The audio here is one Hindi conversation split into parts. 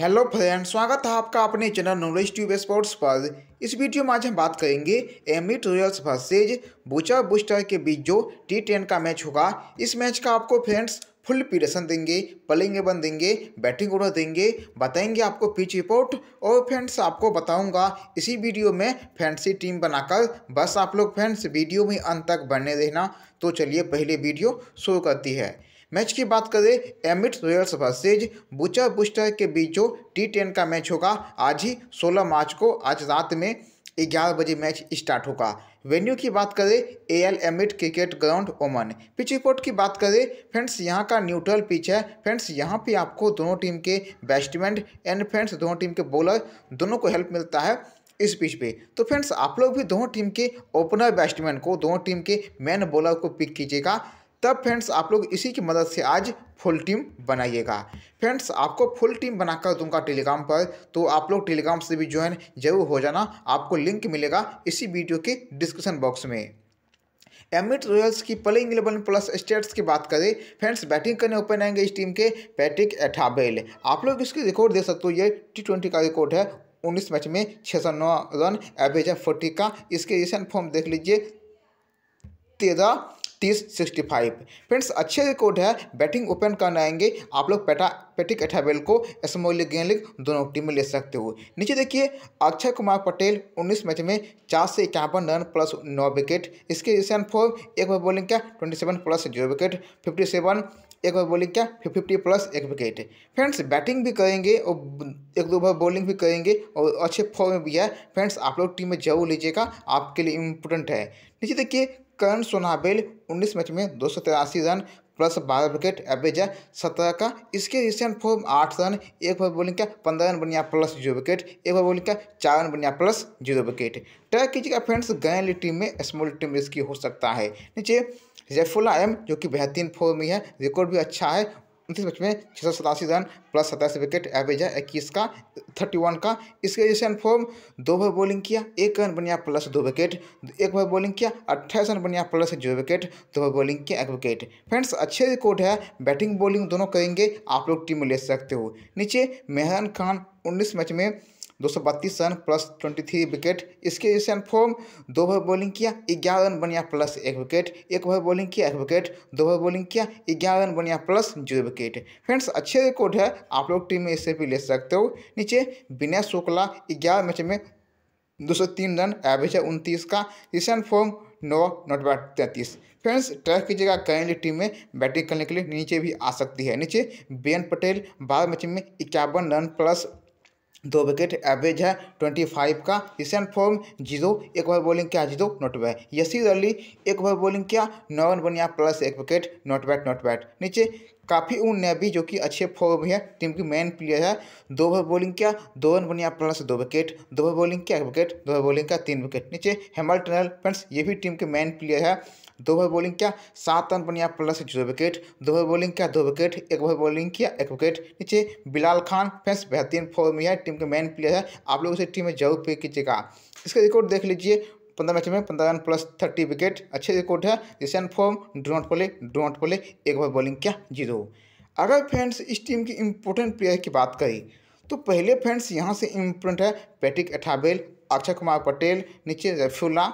हेलो फ्रेंड स्वागत है आपका अपने चैनल नॉलेज ट्यूब स्पोर्ट्स पर इस वीडियो में आज हम बात करेंगे Amerat Royals versus Bousher Busters के बीच जो टी टेन का मैच होगा इस मैच का आपको फ्रेंड्स फुल पीरेशन देंगे पलिंग एवन देंगे बैटिंग ऑर्डर देंगे बताएंगे आपको पिच रिपोर्ट और फ्रेंड्स आपको बताऊंगा इसी वीडियो में फैंसी टीम बनाकर बस आप लोग फ्रेंड्स वीडियो में अंत तक बने रहना तो चलिए पहले वीडियो शुरू करती है मैच की बात करें Amerat Royals versus Bousher Busters के बीच जो टी टेन का मैच होगा आज ही 16 मार्च को आज रात में ग्यारह बजे मैच स्टार्ट होगा वेन्यू की बात करें Al Amerat cricket ground Oman pitch report की बात करें फ्रेंड्स यहाँ का न्यूट्रल पिच है फ्रेंड्स यहाँ पे आपको दोनों टीम के बैट्समैन एंड फ्रेंड्स दोनों टीम के बॉलर दोनों को हेल्प मिलता है इस पिच पे तो फ्रेंड्स आप लोग भी दोनों टीम के ओपनर बैट्समैन को दोनों टीम के मैन बॉलर को पिक कीजिएगा तब फ्रेंड्स आप लोग इसी की मदद से आज फुल टीम बनाइएगा फ्रेंड्स आपको फुल टीम बनाकर दूंगा टेलीग्राम पर तो आप लोग टेलीग्राम से भी ज्वाइन जरूर हो जाना आपको लिंक मिलेगा इसी वीडियो के डिस्क्रिप्शन बॉक्स में एमिट रॉयल्स की प्लेइंग इलेवन प्लस स्टेट्स की बात करें फ्रेंड्स बैटिंग करने ओपन आएंगे इस टीम के पैट्रिक एठाबेल आप लोग इसकी रिकॉर्ड दे सकते हो ये टी ट्वेंटी का रिकॉर्ड है उन्नीस मैच में छः सौ नौ रन एवरेज है फोर्टी का इसके रिसेंट फॉर्म देख लीजिए तेरह तीस सिक्सटी फाइव फ्रेंड्स अच्छे रिकॉर्ड है बैटिंग ओपन करने आएंगे आप लोग पेटा पेटिक एठाबेल को स्मॉल लीग गेंद लीग दोनों टीम में ले सकते हो नीचे देखिए अक्षय कुमार पटेल उन्नीस मैच में चार से इक्यावन रन प्लस नौ विकेट इसके रिसेंट फॉर्म एक बार बॉलिंग क्या twenty seven plus zero wicket fifty seven एक बार बॉलिंग क्या फिफ्टी प्लस एक विकेट फ्रेंड्स बैटिंग भी करेंगे और एक दो बार बॉलिंग भी करेंगे और अच्छे फॉर्म में भी है फ्रेंड्स आप लोग टीम में जरूर लीजिएगा आपके लिए इम्पोर्टेंट है नीचे देखिए करण सोनाबेल 19 मैच में दो रन प्लस बारह विकेट एवरेज है सत्रह का इसके रिसेंट फॉर्म आठ रन एक बार बॉलिंग का पंद्रह रन बनिया प्लस जीरो विकेट एक बार बॉलिंग का चार रन बनिया प्लस जीरो विकेट ट्रैक कीजिएगा फ्रेंड्स गैन टीम में स्मॉल टीम इसकी हो सकता है नीचे जयफुल्ला एम जो कि बेहतरीन फॉर्म ही है रिकॉर्ड भी अच्छा है उनतीस मैच में छः सौ सतासी रन प्लस सतासी विकेट एवरेज है इक्कीस का थर्टी वन का इसके वजह से फॉर्म दो बार बॉलिंग किया एक रन बनिया प्लस दो विकेट एक बार बॉलिंग किया अट्ठाईस रन बनिया प्लस जो विकेट दो बार बॉलिंग किया एक विकेट फ्रेंड्स अच्छे रिकॉर्ड है बैटिंग बॉलिंग दोनों करेंगे आप लोग टीम में ले सकते हो नीचे मेहरान खान उन्नीस मैच में दो सौ बत्तीस run plus twenty three wicket इसके ईशान फॉर्म दो ओवर बॉलिंग किया ग्यारह रन बनिया प्लस एक विकेट एक ओवर बॉलिंग किया एक विकेट दो ओवर बॉलिंग किया ग्यारह रन बनिया प्लस जीरो विकेट फ्रेंड्स अच्छे रिकॉर्ड है आप लोग टीम में इसे भी ले सकते हो नीचे विनय शुक्ला ग्यारह मैच में दो सौ तीन रन एवरेज है उनतीस का ईशान फॉर्म नौ नॉट बैट तैंतीस फ्रेंड्स की कीजिएगा करेंटली टीम में बैटिंग करने के लिए नीचे भी आ सकती है नीचे बी पटेल बारह मैच में इक्यावन रन प्लस दो विकेट एवरेज है ट्वेंटी फाइव का रिसेंट फॉर्म जीरो एक ओवर बॉलिंग किया zero not bat Yasir Ali एक ओवर बॉलिंग किया रन बनिया प्लस एक wicket not bat not bat नीचे काफ़ी उन भी जो कि अच्छे फॉर्म है टीम की मेन प्लेयर है दो ओवर बॉलिंग किया दो रन बनिया प्लस दो विकेट दो ओवर बॉलिंग किया एक विकेट दो ओवर बॉलिंग का तीन विकेट नीचे हेमल टनल फ्रेंड्स ये भी टीम के मेन प्लेयर है दो ओवर बॉलिंग किया सात रन बनिया प्लस जीरो विकेट दो ओवर बॉलिंग किया दो विकेट एक ओवर बॉलिंग किया एक विकेट नीचे बिलाल खान फैंस बेहतरीन फॉर्म में है टीम के मेन प्लेयर है आप लोग उसे टीम में जरूर पे कीजिएगा इसका रिकॉर्ड देख लीजिए पंद्रह मैच में पंद्रह रन प्लस थर्टी विकेट अच्छे रिकॉर्ड है recent form do not play do not एक ओवर बॉलिंग किया जीरो अगर फ्रेंड्स इस टीम की इम्पोर्टेंट प्लेयर की बात करें तो पहले फ्रेंड्स यहाँ से इम्पोर्टेंट है पैटिक एठाबेल अक्षय कुमार पटेल नीचे रफीला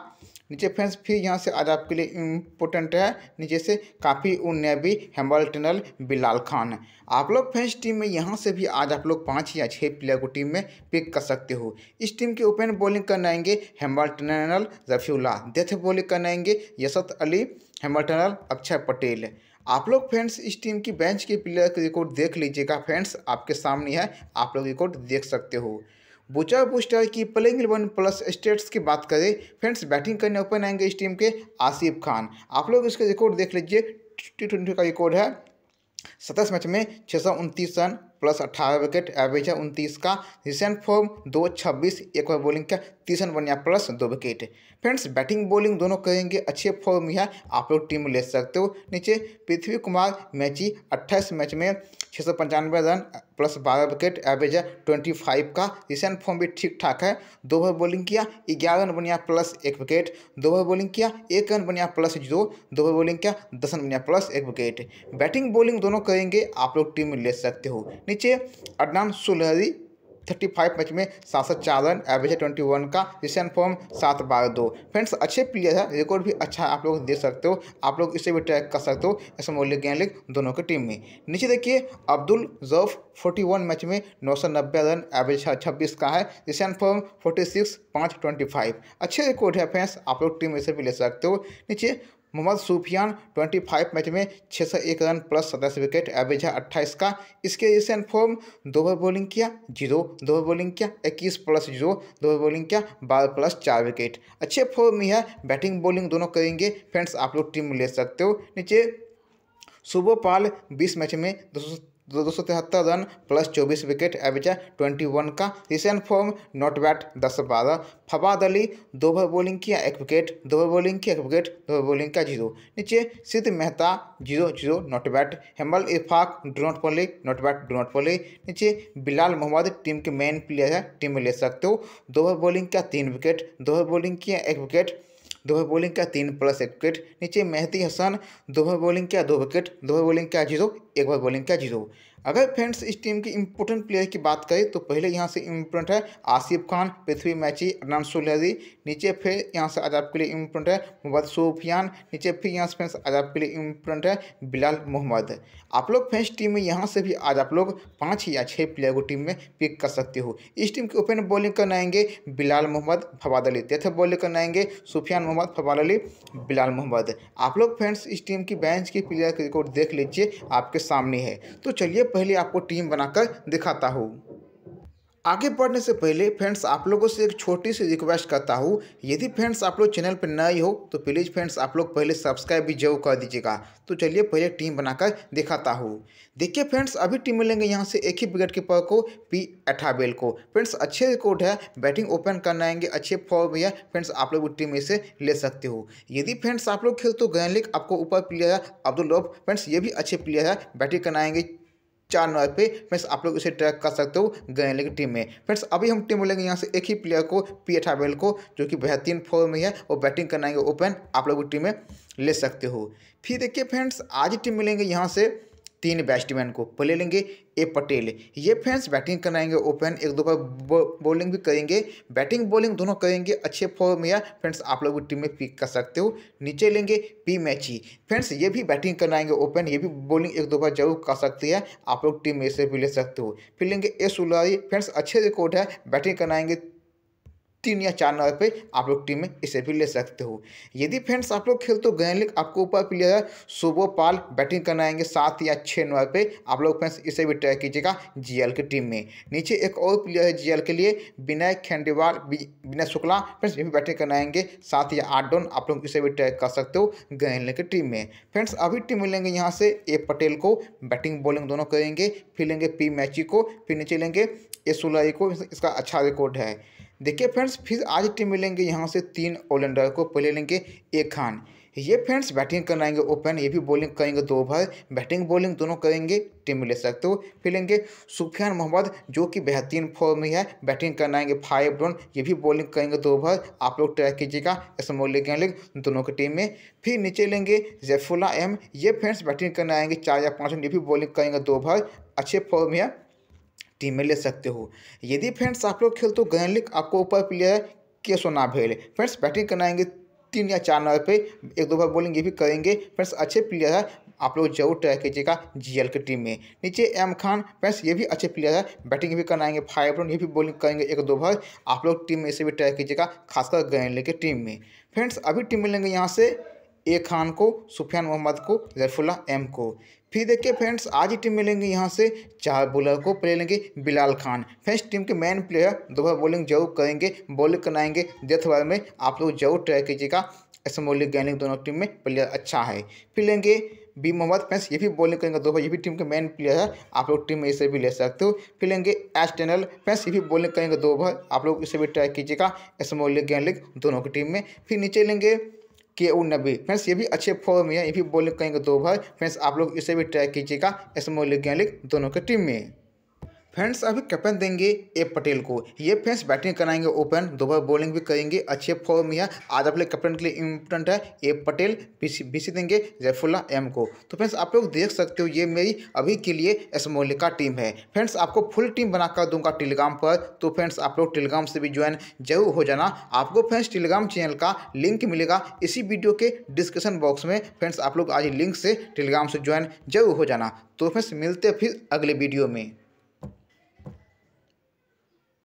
नीचे फ्रेंड्स फिर यहाँ से आज आपके लिए इम्पोर्टेंट है नीचे से काफ़ी उन भी हेम्बल टनल बिलाल खान आप लोग फ्रेंड्स टीम में यहाँ से भी आज आप लोग पाँच या छः प्लेयर को टीम में पिक कर सकते हो इस टीम की ओपन बॉलिंग करनाएंगे हेम्बल टनल रफ़ीउल्ला डेथ बॉलिंग करनाएंगे यसत अली हेम्बल टनल अक्षय पटेल आप लोग फ्रेंड्स इस टीम की बेंच के प्लेयर की रिकॉर्ड देख लीजिएगा फ्रेंड्स आपके सामने है आप लोग रिकॉर्ड देख सकते हो बुचा बुस्टर की प्लेइंग इलेवन प्लस स्टेट्स की बात करें फ्रेंड्स बैटिंग करने ओपन आएंगे इस टीम के आसिफ खान आप लोग इसके रिकॉर्ड देख लीजिए टी ट्वेंटी का रिकॉर्ड है सत्ताईस मैच में छः सौ उनतीस रन प्लस अट्ठारह विकेट एवरेज है उनतीस का रिसेंट फॉर्म दो छब्बीस एक ओवर बॉलिंग का तीसन बनिया प्लस दो विकेट फ्रेंड्स बैटिंग बॉलिंग दोनों करेंगे अच्छे फॉर्म में है आप लोग टीम ले सकते हो नीचे पृथ्वी कुमार मैची अट्ठाईस मैच में छः सौ पंचानवे रन प्लस बारह विकेट एवरेज है ट्वेंटी फाइव का रिसेंट फॉर्म भी ठीक ठाक है दो ओवर बॉलिंग किया ग्यारह रन बनिया प्लस एक विकेट दो ओवर बॉलिंग किया एक रन बनिया प्लस जीरो दो ओवर बॉलिंग किया दस रन बनिया प्लस एक विकेट बैटिंग बॉलिंग दोनों करेंगे आप लोग टीम ले सकते हो नीचे Adnan Sulehri thirty five match में सात सौ रन एवरेज है ट्वेंटी वन का रिसन फॉर्म सात बार दो फ्रेंड्स अच्छे प्लेयर है रिकॉर्ड भी अच्छा है आप लोग देख सकते हो आप लोग इसे भी ट्रैक कर सकते हो ऐसे मोल गेंद लीग दोनों की टीम में नीचे देखिए अब्दुल जौफ फोर्टी वन मैच में नौ सौ नब्बे रन एवरेज छब्बीस का है रिसन फॉर्म फोर्टी सिक्स पाँच ट्वेंटी फाइव अच्छे रिकॉर्ड है फ्रेंड्स आप लोग टीम इसे भी ले सकते हो नीचे मोहम्मद सूफियान 25 मैच में छः सौ एक रन प्लस सदस विकेट एवरेज है अट्ठाईस का इसके रिसेंट फॉर्म दो बार बॉलिंग किया जीरो दो बार बॉलिंग किया इक्कीस प्लस जीरो दो बार बॉलिंग किया बारह प्लस चार विकेट अच्छे फॉर्म में है बैटिंग बॉलिंग दोनों करेंगे फ्रेंड्स आप लोग टीम ले सकते हो नीचे सुबह पाल बीस मैच में दो दो सौ तिहत्तर रन प्लस चौबीस विकेट एवरेज ट्वेंटी वन का रिसेंट फॉर्म नॉट बैट दस बारह फवाद अली दो भर बॉलिंग किया एक विकेट दो भर बॉलिंग किया एक विकेट दो भर बॉलिंग का जीरो नीचे Siddh Mehta zero zero not bat Hemal इफाक do not play not bat do not play नीचे बिलाल मोहम्मद टीम के मेन प्लेयर है टीम में ले सकते हो दो भर बॉलिंग किया तीन विकेट दो भर बॉलिंग किया एक विकेट दोहे बॉलिंग क्या तीन प्लस एक विकेट नीचे मेहती हसन दोहे बॉलिंग क्या दो विकेट दोहे बॉलिंग क्या जीरो एक बार बॉलिंग क्या जीरो अगर फ्रेंड्स इस टीम के इम्पोर्टेंट प्लेयर की बात करें तो पहले यहाँ से इम्पोर्टेंट है आसिफ खान पृथ्वी मैची अनान सुलहरी नीचे फिर यहाँ से आज आपके लिए इम्पोर्टेंट है मोहम्मद सूफियान नीचे फिर यहाँ से फ्रेंड्स आज आपके लिए इम्पोर्टेंट है बिलाल मोहम्मद आप लोग फ्रेंड्स टीम में यहाँ से भी आज आप लोग पाँच या छः प्लेयर को टीम में पिक कर सकते हो इस टीम की ओपन बॉलिंग करना आएंगे बिलाल मोहम्मद फवाद अली तथ बॉलिंग करने आएंगे सुफियान मोहम्मद फवाद अली बिलाल मोहम्मद आप लोग फ्रेंड्स इस टीम की बेंच की प्लेयर रिकॉर्ड देख लीजिए आपके सामने है तो चलिए पहले आपको टीम बनाकर दिखाता हूँ आगे बढ़ने से पहले फ्रेंड्स आप लोगों से एक छोटी सी रिक्वेस्ट करता हूँ यदि फ्रेंड्स आप लोग चैनल पर नए हो तो प्लीज़ फ्रेंड्स आप लोग पहले सब्सक्राइब भी जरूर कर दीजिएगा तो चलिए पहले टीम बनाकर दिखाता हूँ देखिए फ्रेंड्स अभी टीम मिलेंगे यहाँ से एक ही विकेट कीपर को पी अठाबेल को फ्रेंड्स अच्छे रिकॉर्ड है बैटिंग ओपन करना आएंगे अच्छे फॉर्म है फ्रेंड्स आप लोग टीम में से ले सकते हो यदि फ्रेंड्स आप लोग खेल तो गैन लिख आपको ऊपर प्लेयर है अब्दुल फ्रेंड्स ये भी अच्छे प्लेयर है बैटिंग करना आएंगे चार नंबर पे फ्रेंड्स आप लोग इसे ट्रैक कर सकते हो गए की टीम में फ्रेंड्स अभी हम टीम बोलेंगे यहाँ से एक ही प्लेयर को पी हावेल को जो कि बेहतरीन फॉर्म में है वो बैटिंग करना है ओपन आप लोग टीम में ले सकते हो फिर देखिए फ्रेंड्स आज टीम मिलेंगे यहाँ से तीन बैट्समैन को प्ले लेंगे ए पटेल ये फ्रेंड्स बैटिंग कराएंगे ओपन एक दो बार बॉलिंग भी करेंगे बैटिंग बॉलिंग दोनों करेंगे अच्छे फॉर्म या फ्रेंड्स आप लोग भी टीम में पिक कर सकते हो नीचे लेंगे पी मैची फ्रेंड्स ये भी बैटिंग कराएंगे ओपन ये भी बॉलिंग एक दो बार जरूर कर सकती है आप लोग टीम में से भी ले सकते हो फिर लेंगे ए सुलारी फ्रेंड्स अच्छे रिकॉर्ड है बैटिंग कराएंगे तीन या चार नंबर पे आप लोग टीम में इसे भी ले सकते हो यदि फ्रेंड्स आप लोग खेल तो गए लेकिन आपको ऊपर प्लेयर पाल बैटिंग करना आएंगे सात या छः नंबर पे आप लोग फ्रेंड्स इसे भी ट्राई कीजिएगा जीएल की टीम में नीचे एक और प्लेयर है जीएल के लिए विनय खंडीवाल विनय शुक्ला फ्रेंड्स ये भी बैटिंग करना आएंगे सात या आठ डाउन आप लोग इसे भी ट्राई कर सकते हो गहले की टीम में फ्रेंड्स अभी टीम मिलेंगे यहाँ से ए पटेल को बैटिंग बॉलिंग दोनों करेंगे फिर लेंगे पी मैची को फिर नीचे लेंगे ए सुलाई को इसका अच्छा रिकॉर्ड है देखिए फ्रेंड्स फिर आज टीम मिलेंगे यहाँ से तीन ऑलराउंडर को पहले लेंगे ए खान ये फ्रेंड्स बैटिंग करना आएंगे ओपन ये भी बॉलिंग करेंगे दो ओवर बैटिंग बॉलिंग दोनों करेंगे टीम में ले सकते हो फिर लेंगे सुफियान मोहम्मद जो कि बेहतरीन फॉर्म में है बैटिंग करना आएंगे फाइव रन ये भी बॉलिंग करेंगे दो ओवर आप लोग ट्राई कीजिएगा स्मॉल लेग लेग दोनों की टीम में फिर नीचे लेंगे जैफुल्ला एम ये फ्रेंड्स बैटिंग आएंगे चार या पाँच रन ये भी बॉलिंग करेंगे दो ओवर अच्छे फॉर्म में है टीम में ले सकते हो यदि फ्रेंड्स आप लोग खेल तो गगन लीग आपको ऊपर प्लेयर केसो ना भेले फ्रेंड्स बैटिंग कराएंगे तीन या चार नंबर पे एक दो बार बॉलिंग ये भी करेंगे फ्रेंड्स अच्छे प्लेयर है आप लोग जरूर ट्राई कीजिएगा जीएल की टीम में नीचे एम खान फ्रेंड्स ये भी अच्छे प्लेयर है बैटिंग भी कराएंगे फाइव रन ये भी बॉलिंग करेंगे एक दो बार आप लोग टीम में इसे भी ट्राई कीजिएगा खासकर गैनले की टीम में फ्रेंड्स अभी टीम मिलेंगे यहाँ से ए खान को सुफियान मोहम्मद को जरफुल्ला एम को फिर देखिए फ्रेंड्स आज ही टीम मिलेंगे यहाँ से चार बॉलर को प्ले लेंगे बिलाल खान फ्रेंड्स टीम के मेन प्लेयर दोबारा बॉलिंग जरूर करेंगे बॉलिंग कराएंगे डेथ बॉल में आप लोग जरूर ट्राई कीजिएगा मोलिक गैनिक दोनों टीम में प्लेयर अच्छा है फिर लेंगे बी मोहम्मद फैंस ये भी बॉलिंग करेंगे दोबारा ये भी टीम के मेन प्लेयर है आप लोग टीम में इसे भी ले सकते हो फिर लेंगे एस टेनल फैंस ये भी बॉलिंग करेंगे दोबारा आप लोग इसे भी ट्राई कीजिएगा मोलिक गैनिक दोनों की टीम में फिर नीचे लेंगे के ओ नब्बे फ्रेंड्स ये भी अच्छे फॉर्म में है ये भी बॉलिंग करेंगे दो तो भाई फ्रेंड्स आप लोग इसे भी ट्राई कीजिएगा स्मॉल लीग लीग दोनों के टीम में फ्रेंड्स अभी कैप्टन देंगे ए पटेल को ये फ्रेंड्स बैटिंग कराएंगे ओपन दोबारा बॉलिंग भी करेंगे अच्छे फॉर्म में है आज आप लोग कैप्टन के लिए इम्पोर्टेंट है ए पटेल बी सी देंगे जयफुल्ला एम को तो फ्रेंड्स आप लोग देख सकते हो ये मेरी अभी के लिए स्मोलिका का टीम है फ्रेंड्स आपको फुल टीम बनाकर दूंगा टेलीग्राम पर तो फ्रेंड्स आप लोग टेलीग्राम से भी ज्वाइन जरूर हो जाना आपको फ्रेंड्स टेलीग्राम चैनल का लिंक मिलेगा इसी वीडियो के डिस्क्रिप्शन बॉक्स में फ्रेंड्स आप लोग आज लिंक से टेलीग्राम से ज्वाइन जरूर हो जाना तो फ्रेंड्स मिलते फिर अगले वीडियो में